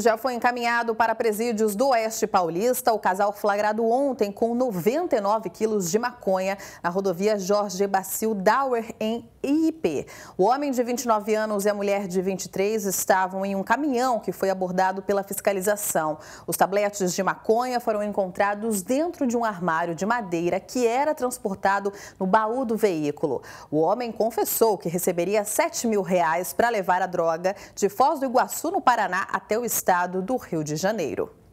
Já foi encaminhado para presídios do Oeste Paulista o casal flagrado ontem com 99 quilos de maconha na rodovia Jorge Bacil Dauer, em IP. O homem de 29 anos e a mulher de 23 estavam em um caminhão que foi abordado pela fiscalização. Os tabletes de maconha foram encontrados dentro de um armário de madeira que era transportado no baú do veículo. O homem confessou que receberia 7 mil reais para levar a droga de Foz do Iguaçu, no Paraná, até o estado estado do Rio de Janeiro.